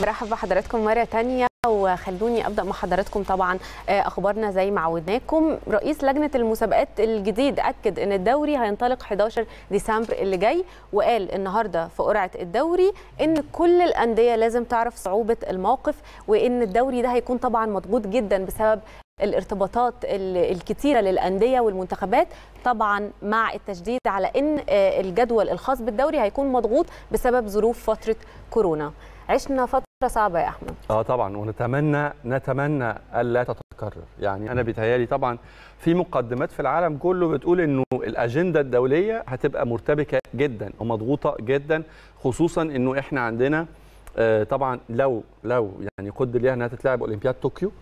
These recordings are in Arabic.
مرحبا بحضراتكم مرة تانية وخلوني ابدا مع حضراتكم طبعا آه، اخبارنا زي ما عودناكم رئيس لجنه المسابقات الجديد اكد ان الدوري هينطلق 11 ديسمبر اللي جاي وقال النهارده في قرعه الدوري ان كل الانديه لازم تعرف صعوبه الموقف وان الدوري ده هيكون طبعا مضغوط جدا بسبب الارتباطات الكتيره للانديه والمنتخبات طبعا مع التشديد على ان آه، الجدول الخاص بالدوري هيكون مضغوط بسبب ظروف فتره كورونا عشنا فتره صعبة يا أحمد اه طبعا ونتمنى نتمنى ألا تتكرر يعني أنا بيتهيألي طبعا في مقدمات في العالم كله بتقول إنه الأجندة الدولية هتبقى مرتبكة جدا ومضغوطة جدا خصوصا إنه إحنا عندنا آه طبعا لو لو يعني قد ليها إنها تتلعب أولمبياد طوكيو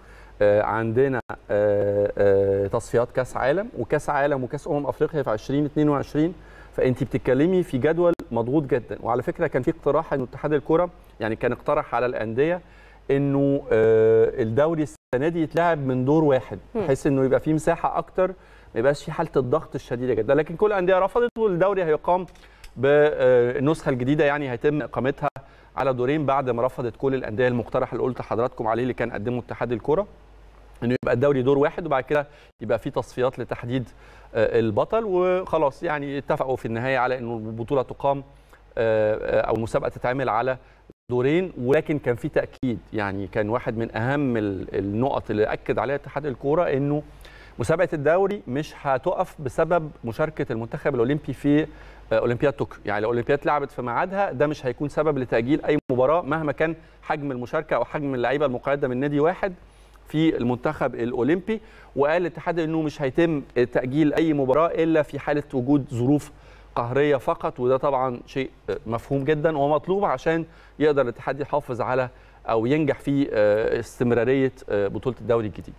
آه عندنا آه،, آه تصفيات كأس عالم وكأس عالم وكأس أمم أفريقيا في 2022 فأنت بتتكلمي في جدول مضغوط جدا وعلى فكره كان في اقتراح ان اتحاد الكره يعني كان اقترح على الانديه انه آه، الدوري السنه دي يتلعب من دور واحد بحيث انه يبقى في مساحه اكتر ما يبقاش في حاله الضغط الشديده جدا لكن كل الانديه رفضت والدوري هيقام بالنسخه آه، الجديده يعني هيتم اقامتها على دورين بعد ما رفضت كل الانديه المقترح اللي قلت حضراتكم عليه اللي كان قدمه اتحاد الكره انه يبقى الدوري دور واحد وبعد كده يبقى في تصفيات لتحديد آه، البطل وخلاص يعني اتفقوا في النهايه على انه البطوله تقام آه، آه، او المسابقه تتعمل على دورين ولكن كان في تاكيد يعني كان واحد من اهم النقط اللي اكد عليها اتحاد الكوره انه مسابقه الدوري مش هتقف بسبب مشاركه المنتخب الاولمبي في اولمبياد طوكيو يعني لو اولمبياد لعبت في ميعادها ده مش هيكون سبب لتاجيل اي مباراه مهما كان حجم المشاركه او حجم اللعيبه المقيده من نادي واحد في المنتخب الاولمبي وقال الاتحاد انه مش هيتم تاجيل اي مباراه الا في حاله وجود ظروف قهريه فقط وده طبعا شيء مفهوم جدا ومطلوب عشان يقدر الاتحاد يحافظ على او ينجح في آه، استمراريه آه، بطوله الدوري الجديد